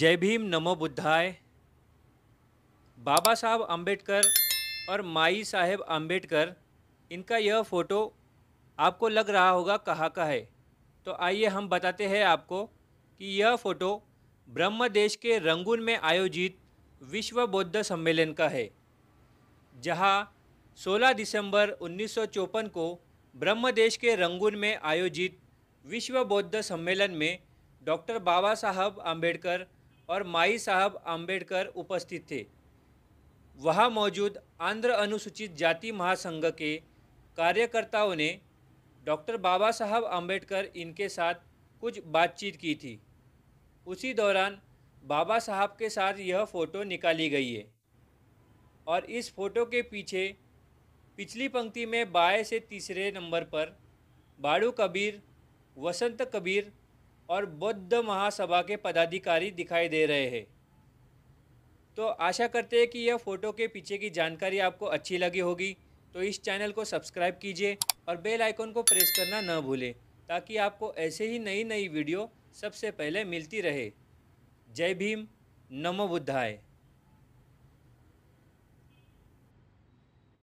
जय भीम नमो बुद्धाय बाबा साहब अंबेडकर और माई साहेब अंबेडकर इनका यह फ़ोटो आपको लग रहा होगा कहाँ का है तो आइए हम बताते हैं आपको कि यह फ़ोटो ब्रह्म देश के रंगून में आयोजित विश्व बौद्ध सम्मेलन का है जहाँ 16 दिसंबर उन्नीस को ब्रह्म देश के रंगून में आयोजित विश्व बौद्ध सम्मेलन में डॉक्टर बाबा साहब अम्बेडकर और माई साहब आम्बेडकर उपस्थित थे वहाँ मौजूद आंध्र अनुसूचित जाति महासंघ के कार्यकर्ताओं ने डॉक्टर बाबा साहब आम्बेडकर इनके साथ कुछ बातचीत की थी उसी दौरान बाबा साहब के साथ यह फ़ोटो निकाली गई है और इस फ़ोटो के पीछे पिछली पंक्ति में बाएं से तीसरे नंबर पर बाड़ू कबीर वसंत कबीर और बौद्ध महासभा के पदाधिकारी दिखाई दे रहे हैं तो आशा करते हैं कि यह फ़ोटो के पीछे की जानकारी आपको अच्छी लगी होगी तो इस चैनल को सब्सक्राइब कीजिए और बेल आइकन को प्रेस करना न भूलें ताकि आपको ऐसे ही नई नई वीडियो सबसे पहले मिलती रहे जय भीम नमो बुद्धाय